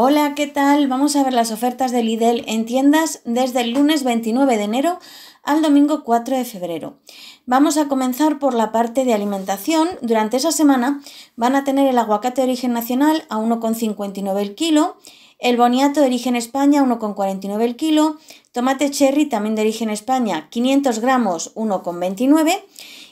Hola, ¿qué tal? Vamos a ver las ofertas de Lidl en tiendas desde el lunes 29 de enero al domingo 4 de febrero. Vamos a comenzar por la parte de alimentación. Durante esa semana van a tener el aguacate de origen nacional a 1,59 el kilo, el boniato de origen España a 1,49 el kilo, tomate cherry también de origen España 500 gramos 1,29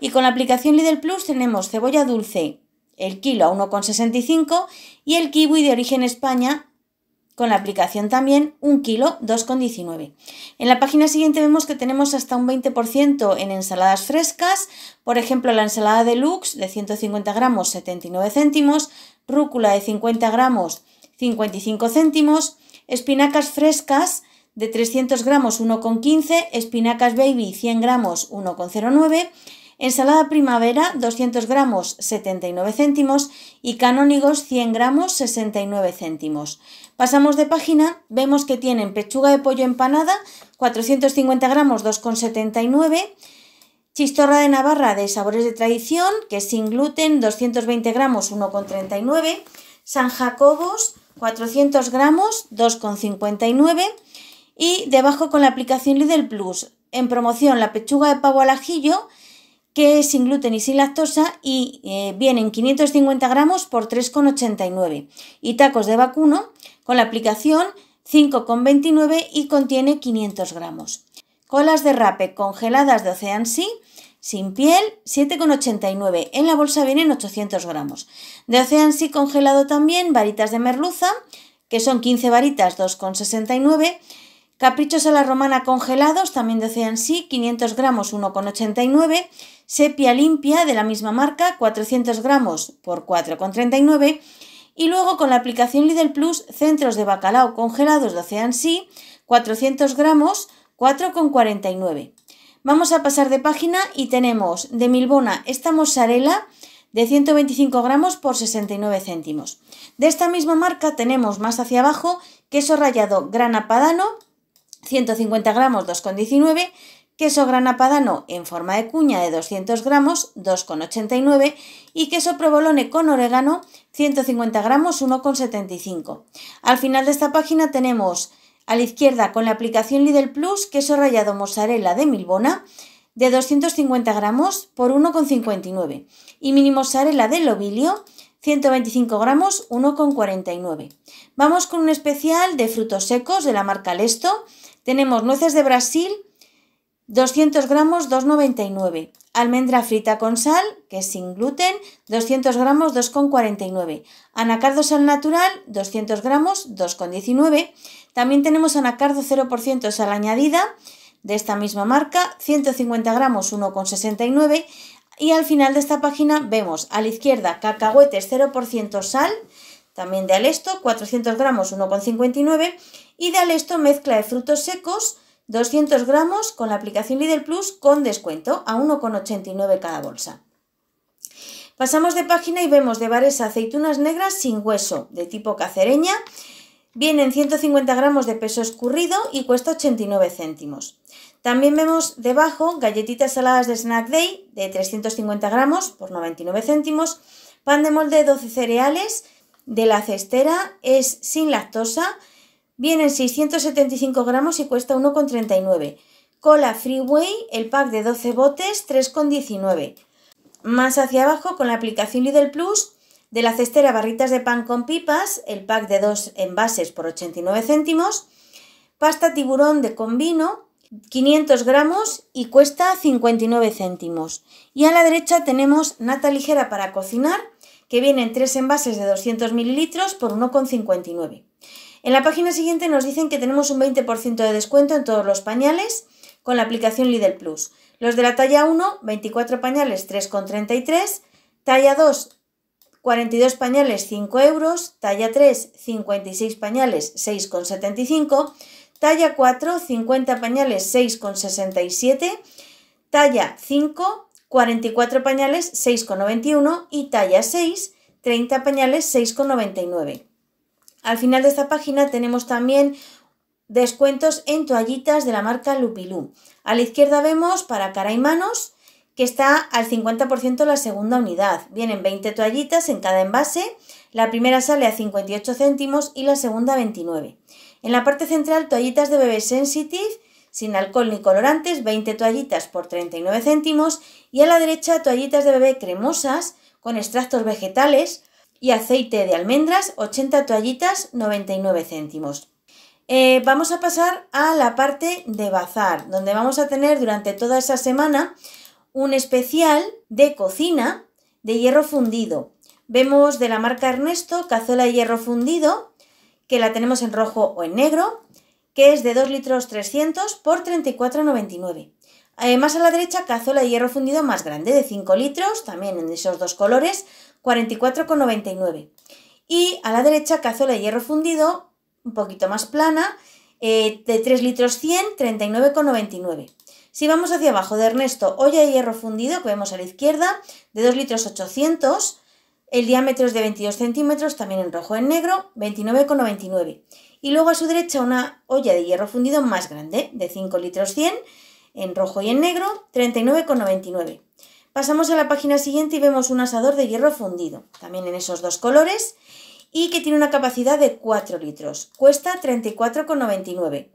y con la aplicación Lidl Plus tenemos cebolla dulce el kilo a 1,65 y el kiwi de origen España con la aplicación también 1 kilo 2,19. En la página siguiente vemos que tenemos hasta un 20% en ensaladas frescas, por ejemplo la ensalada deluxe de 150 gramos 79 céntimos, rúcula de 50 gramos 55 céntimos, espinacas frescas de 300 gramos 1,15, espinacas baby 100 gramos 1,09, Ensalada primavera 200 gramos 79 céntimos y canónigos 100 gramos 69 céntimos. Pasamos de página, vemos que tienen pechuga de pollo empanada 450 gramos 2,79 Chistorra de Navarra de sabores de tradición, que es sin gluten, 220 gramos, 1,39. San Jacobos, 400 gramos, 2,59. Y debajo con la aplicación Lidl Plus, en promoción la pechuga de pavo al ajillo, que es sin gluten y sin lactosa y eh, vienen 550 gramos por 3,89 y tacos de vacuno con la aplicación 5,29 y contiene 500 gramos. Colas de rape congeladas de Ocean Sea sin piel 7,89 en la bolsa vienen 800 gramos. De Ocean Sea congelado también varitas de merluza que son 15 varitas 2,69 Caprichos a la romana congelados, también de sí 500 gramos 1,89. Sepia limpia de la misma marca, 400 gramos por 4,39. Y luego con la aplicación Lidl Plus, centros de bacalao congelados de sí 400 gramos 4,49. Vamos a pasar de página y tenemos de Milbona esta mozzarella de 125 gramos por 69 céntimos. De esta misma marca tenemos más hacia abajo queso rallado grana padano 150 gramos 2,19, queso grana padano en forma de cuña de 200 gramos 2,89 y queso provolone con orégano 150 gramos 1,75. Al final de esta página tenemos a la izquierda con la aplicación Lidl Plus queso rallado mozzarella de Milbona de 250 gramos por 1,59 y mini mozzarella de Lobilio 125 gramos, 1,49. Vamos con un especial de frutos secos de la marca Lesto. Tenemos nueces de Brasil, 200 gramos, 2,99. Almendra frita con sal, que es sin gluten, 200 gramos, 2,49. Anacardo sal natural, 200 gramos, 2,19. También tenemos anacardo 0% sal añadida, de esta misma marca, 150 gramos, 1,69. Y al final de esta página vemos a la izquierda cacahuetes 0% sal, también de Alesto, 400 gramos 1,59 y de Alesto mezcla de frutos secos 200 gramos con la aplicación Lidl Plus con descuento a 1,89 cada bolsa. Pasamos de página y vemos de bares aceitunas negras sin hueso de tipo cacereña. Vienen 150 gramos de peso escurrido y cuesta 89 céntimos. También vemos debajo galletitas saladas de Snack Day de 350 gramos por 99 céntimos, pan de molde de 12 cereales de la cestera, es sin lactosa, viene en 675 gramos y cuesta 1,39. Cola Freeway, el pack de 12 botes, 3,19. Más hacia abajo, con la aplicación Lidl Plus, de la cestera barritas de pan con pipas, el pack de 2 envases por 89 céntimos. Pasta tiburón de combino, 500 gramos y cuesta 59 céntimos. Y a la derecha tenemos nata ligera para cocinar, que viene en tres envases de 200 mililitros por 1,59. En la página siguiente nos dicen que tenemos un 20% de descuento en todos los pañales con la aplicación Lidl Plus. Los de la talla 1, 24 pañales 3,33, talla 2, 42 pañales 5 euros, talla 3, 56 pañales 6,75 Talla 4, 50 pañales, 6,67. Talla 5, 44 pañales, 6,91. Y talla 6, 30 pañales, 6,99. Al final de esta página tenemos también descuentos en toallitas de la marca Lupilú. A la izquierda vemos para cara y manos que está al 50% la segunda unidad. Vienen 20 toallitas en cada envase. La primera sale a 58 céntimos y la segunda a 29. En la parte central, toallitas de bebé Sensitive sin alcohol ni colorantes, 20 toallitas por 39 céntimos. Y a la derecha, toallitas de bebé cremosas con extractos vegetales y aceite de almendras, 80 toallitas, 99 céntimos. Eh, vamos a pasar a la parte de bazar, donde vamos a tener durante toda esa semana un especial de cocina de hierro fundido. Vemos de la marca Ernesto cazuela de hierro fundido que la tenemos en rojo o en negro, que es de 2 litros 300 por 34,99. Además eh, más a la derecha, cazola de hierro fundido más grande, de 5 litros, también en esos dos colores, 44,99. Y a la derecha, cazola de hierro fundido, un poquito más plana, eh, de 3 litros 100, 39,99. Si vamos hacia abajo de Ernesto, olla de hierro fundido, que vemos a la izquierda, de 2 litros 800, el diámetro es de 22 centímetros, también en rojo en negro, 29,99. Y luego a su derecha una olla de hierro fundido más grande, de 5 litros 100, en rojo y en negro, 39,99. Pasamos a la página siguiente y vemos un asador de hierro fundido, también en esos dos colores, y que tiene una capacidad de 4 litros. Cuesta 34,99.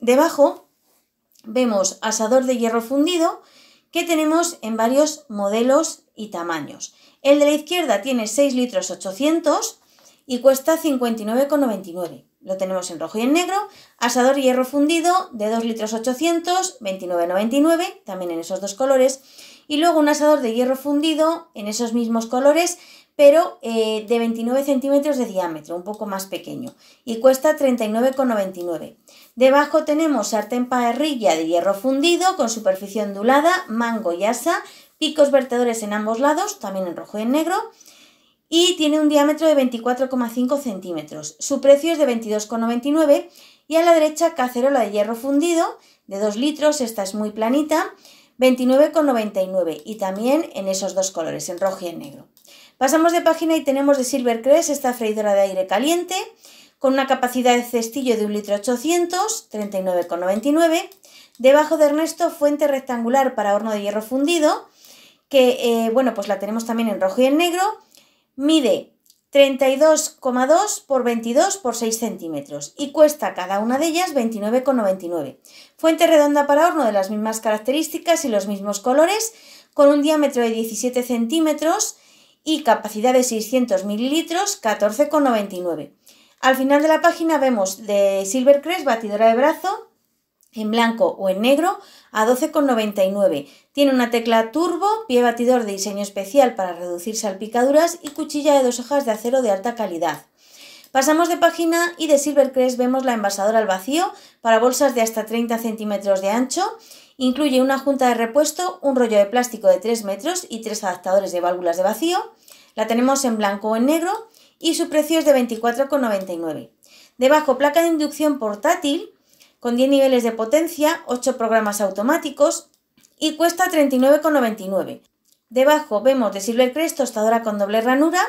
Debajo vemos asador de hierro fundido que tenemos en varios modelos y tamaños. El de la izquierda tiene 6 litros 800 y cuesta 59,99. Lo tenemos en rojo y en negro. Asador hierro fundido de 2 litros 800, 29,99, también en esos dos colores. Y luego un asador de hierro fundido en esos mismos colores, pero eh, de 29 centímetros de diámetro, un poco más pequeño, y cuesta 39,99. Debajo tenemos sartén parrilla de hierro fundido con superficie ondulada, mango y asa, picos vertedores en ambos lados, también en rojo y en negro, y tiene un diámetro de 24,5 centímetros. Su precio es de 22,99 y a la derecha cacerola de hierro fundido de 2 litros, esta es muy planita, 29,99 y también en esos dos colores, en rojo y en negro. Pasamos de página y tenemos de Silvercrest esta freidora de aire caliente con una capacidad de cestillo de 1 litro 800, 39,99. Debajo de Ernesto, fuente rectangular para horno de hierro fundido, que eh, bueno, pues la tenemos también en rojo y en negro, mide 32,2 por 22 por 6 centímetros y cuesta cada una de ellas 29,99. Fuente redonda para horno de las mismas características y los mismos colores, con un diámetro de 17 centímetros y capacidad de 600 mililitros, 14,99. Al final de la página vemos de Silvercrest batidora de brazo en blanco o en negro a 12,99. Tiene una tecla turbo, pie batidor de diseño especial para reducir salpicaduras y cuchilla de dos hojas de acero de alta calidad. Pasamos de página y de Silvercrest vemos la envasadora al vacío para bolsas de hasta 30 centímetros de ancho. Incluye una junta de repuesto, un rollo de plástico de 3 metros y tres adaptadores de válvulas de vacío. La tenemos en blanco o en negro y su precio es de 24,99. Debajo, placa de inducción portátil con 10 niveles de potencia, 8 programas automáticos y cuesta 39,99. Debajo vemos de Silvercrest tostadora con doble ranura,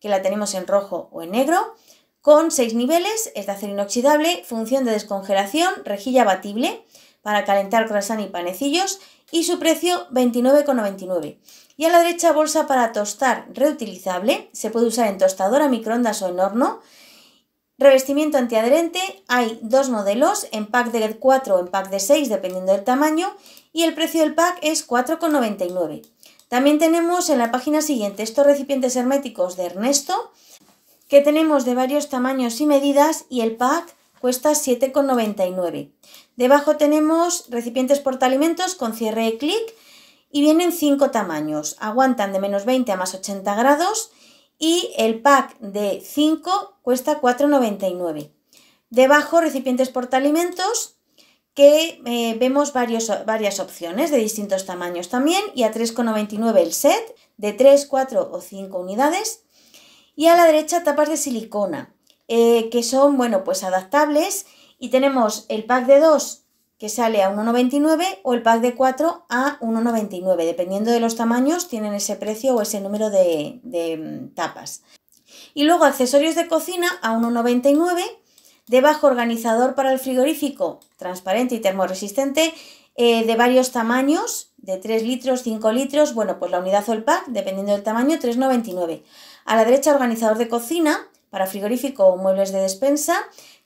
que la tenemos en rojo o en negro, con 6 niveles, es de acero inoxidable, función de descongelación, rejilla batible para calentar croissant y panecillos y su precio 29,99. Y a la derecha bolsa para tostar reutilizable, se puede usar en tostadora, microondas o en horno, Revestimiento antiadherente, hay dos modelos, en pack de 4 o en pack de 6, dependiendo del tamaño, y el precio del pack es 4,99. También tenemos en la página siguiente estos recipientes herméticos de Ernesto, que tenemos de varios tamaños y medidas, y el pack cuesta 7,99. Debajo tenemos recipientes portaalimentos con cierre de clic, y vienen 5 tamaños, aguantan de menos 20 a más 80 grados, y el pack de 5 cuesta 4,99. Debajo recipientes portaalimentos que eh, vemos varias opciones de distintos tamaños también y a 3,99 el set de 3, 4 o 5 unidades. Y a la derecha tapas de silicona eh, que son, bueno, pues adaptables y tenemos el pack de 2 que sale a 1,99 o el pack de 4 a 1,99. Dependiendo de los tamaños, tienen ese precio o ese número de, mm, tapas. Y luego accesorios de cocina a 1,99. Debajo organizador para el frigorífico, transparente y termoresistente eh, de varios tamaños, de 3 litros, 5 litros, bueno, pues la unidad o el pack, dependiendo del tamaño, 3,99. A la derecha organizador de cocina para frigorífico o muebles de despensa,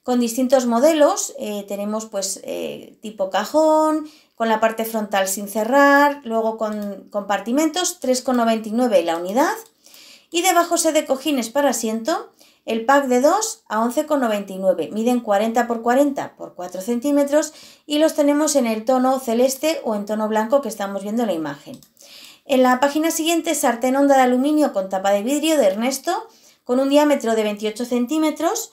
con distintos modelos. Eh, tenemos pues eh, tipo cajón, con la parte frontal sin cerrar, luego con compartimentos, 3,99 la unidad. Y debajo se de cojines para asiento, el pack de 2 a 11,99. Miden 40 x 40 por 4 centímetros y los tenemos en el tono celeste o en tono blanco que estamos viendo en la imagen. En la página siguiente, sartén onda de aluminio con tapa de vidrio de Ernesto, con un diámetro de 28 centímetros,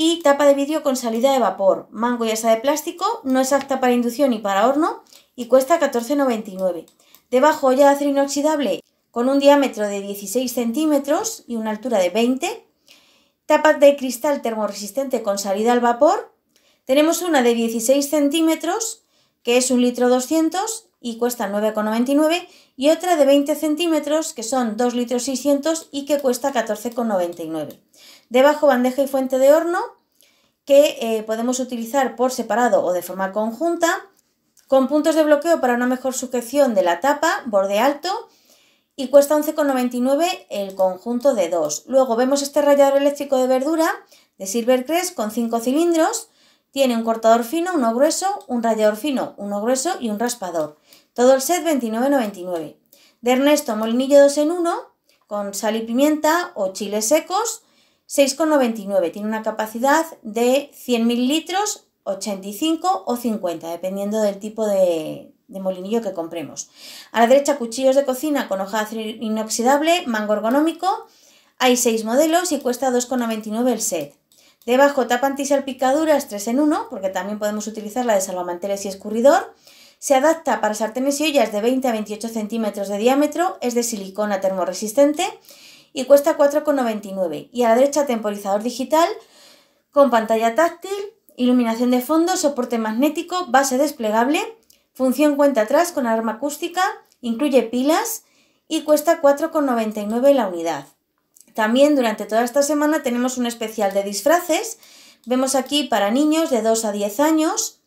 y tapa de vidrio con salida de vapor, mango y asa de plástico, no es apta para inducción ni para horno y cuesta 14,99. Debajo olla de acero inoxidable con un diámetro de 16 centímetros y una altura de 20. Tapa de cristal termoresistente con salida al vapor. Tenemos una de 16 centímetros que es un litro 200 y cuesta 9,99 y otra de 20 centímetros que son 2 litros 600 y que cuesta 14,99. Debajo bandeja y fuente de horno que eh, podemos utilizar por separado o de forma conjunta con puntos de bloqueo para una mejor sujeción de la tapa, borde alto y cuesta 11,99 el conjunto de dos. Luego vemos este rallador eléctrico de verdura de Silvercrest con 5 cilindros tiene un cortador fino, uno grueso, un rallador fino, uno grueso y un raspador. Todo el set 29,99. De Ernesto Molinillo 2 en 1 con sal y pimienta o chiles secos 6,99. Tiene una capacidad de 100 litros, 85 o 50, dependiendo del tipo de, molinillo que compremos. A la derecha, cuchillos de cocina con hoja de acero inoxidable, mango ergonómico. Hay 6 modelos y cuesta 2,99 el set. Debajo tapa antisalpicaduras 3 en 1, porque también podemos utilizar la de salvamanteles y escurridor. Se adapta para sartenes y ollas de 20 a 28 centímetros de diámetro, es de silicona termoresistente y cuesta 4,99. Y a la derecha temporizador digital con pantalla táctil, iluminación de fondo, soporte magnético, base desplegable, función cuenta atrás con alarma acústica, incluye pilas y cuesta 4,99 la unidad. También durante toda esta semana tenemos un especial de disfraces. Vemos aquí para niños de 2 a 10 años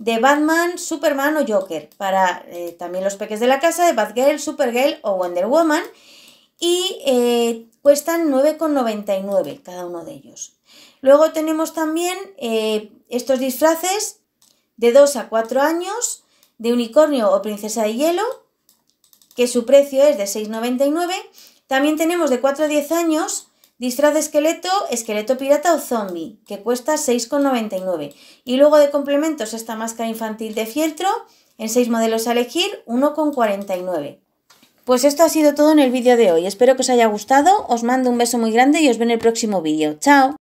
de Batman, Superman o Joker. Para eh, también los peques de la casa de Batgirl, Supergirl o Wonder Woman. Y eh, cuestan 9,99 cada uno de ellos. Luego tenemos también eh, estos disfraces de 2 a 4 años de unicornio o princesa de hielo, que su precio es de 6,99 también tenemos de 4 a 10 años disfraz de esqueleto, esqueleto pirata o zombie, que cuesta 6,99. Y luego de complementos esta máscara infantil de fieltro, en 6 modelos a elegir, 1,49. Pues esto ha sido todo en el vídeo de hoy. Espero que os haya gustado, os mando un beso muy grande y os veo en el próximo vídeo. ¡Chao!